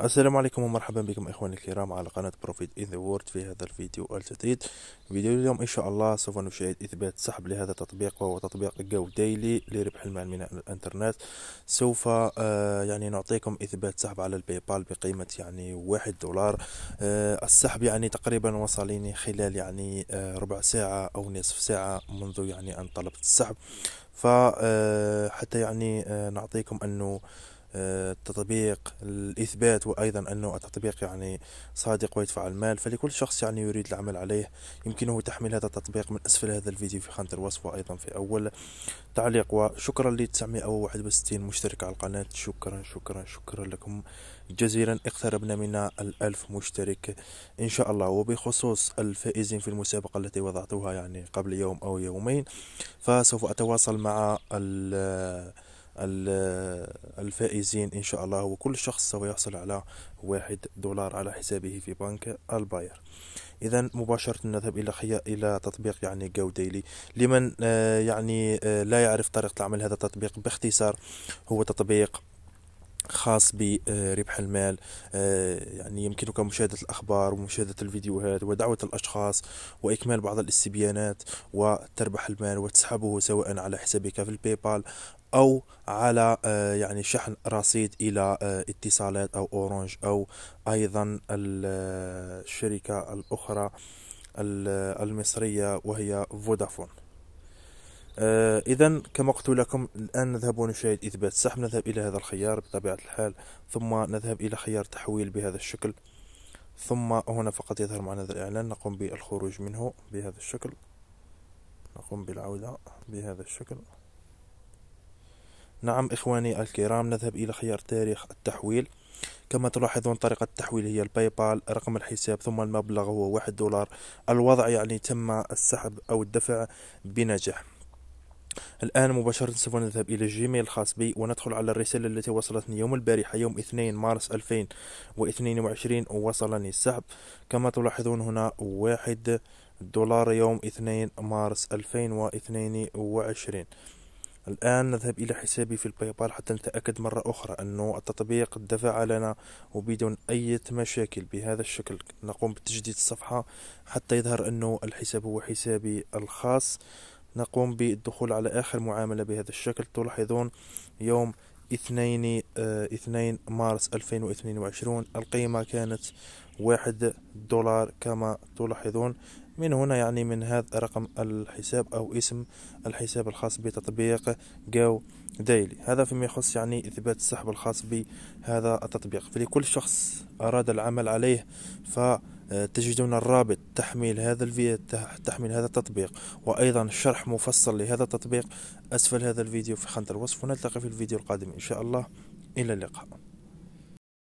السلام عليكم ومرحبا بكم اخواني الكرام على قناة بروفيت ان ذا وورد في هذا الفيديو الجديد فيديو اليوم ان شاء الله سوف نشاهد اثبات سحب لهذا التطبيق وهو تطبيق جو ديلي لربح المال من الانترنت سوف آه يعني نعطيكم اثبات سحب على الباي بال بقيمة يعني واحد دولار آه السحب يعني تقريبا وصلني خلال يعني آه ربع ساعة او نصف ساعة منذ يعني ان طلبت السحب فحتى آه، يعني آه، نعطيكم انه التطبيق الإثبات وأيضا أنه التطبيق يعني صادق ويدفع المال فلكل شخص يعني يريد العمل عليه يمكنه تحميل هذا التطبيق من أسفل هذا الفيديو في خانة الوصف وأيضا في أول تعليق وشكرا ل 961 مشترك على القناة شكرا شكرا شكرا لكم جزيلا اقتربنا من الألف مشترك إن شاء الله وبخصوص الفائزين في المسابقة التي وضعتها يعني قبل يوم أو يومين فسوف أتواصل مع ال الفائزين إن شاء الله وكل شخص سوف يحصل على واحد دولار على حسابه في بنك الباير إذا مباشرة نذهب إلى إلى تطبيق يعني جو ديلي لمن آه، يعني آه، لا يعرف طريقة العمل هذا التطبيق باختصار هو تطبيق خاص بربح المال آه، يعني يمكنك مشاهدة الأخبار ومشاهدة الفيديوهات ودعوة الأشخاص وإكمال بعض الاستبيانات وتربح المال وتسحبه سواء على حسابك في البيبال أو على آه، يعني شحن رصيد إلى آه، اتصالات أو أورانج أو أيضا الشركة الأخرى المصرية وهي فودافون آه إذا كما قلت لكم الآن نذهب ونشاهد إثبات سحب نذهب إلى هذا الخيار بطبيعة الحال ثم نذهب إلى خيار تحويل بهذا الشكل ثم هنا فقط يظهر معنا هذا الإعلان نقوم بالخروج منه بهذا الشكل نقوم بالعودة بهذا الشكل نعم إخواني الكرام نذهب إلى خيار تاريخ التحويل كما تلاحظون طريقة التحويل هي الباي بال رقم الحساب ثم المبلغ هو واحد دولار الوضع يعني تم السحب أو الدفع بنجاح الآن مباشرة سوف نذهب إلى الجيميل الخاص بي وندخل على الرسالة التي وصلتني يوم البارحة يوم 2 مارس 2022 وصلني السحب كما تلاحظون هنا واحد دولار يوم 2 مارس 2022 الآن نذهب إلى حسابي في الباي بال حتى نتأكد مرة أخرى أنه التطبيق دفع لنا وبدون أي مشاكل بهذا الشكل نقوم بتجديد الصفحة حتى يظهر أنه الحساب هو حسابي الخاص نقوم بالدخول على آخر معاملة بهذا الشكل تلاحظون يوم 2 2 آه، مارس 2022 القيمة كانت واحد دولار كما تلاحظون من هنا يعني من هذا رقم الحساب أو اسم الحساب الخاص بتطبيق جو دايلي هذا فيما يخص يعني إثبات السحب الخاص بهذا التطبيق فلكل شخص أراد العمل عليه ف آه، تجدون الرابط تحميل هذا الفيديو تحميل هذا التطبيق وأيضا شرح مفصل لهذا التطبيق أسفل هذا الفيديو في خانة الوصف ونلتقي في الفيديو القادم إن شاء الله إلى اللقاء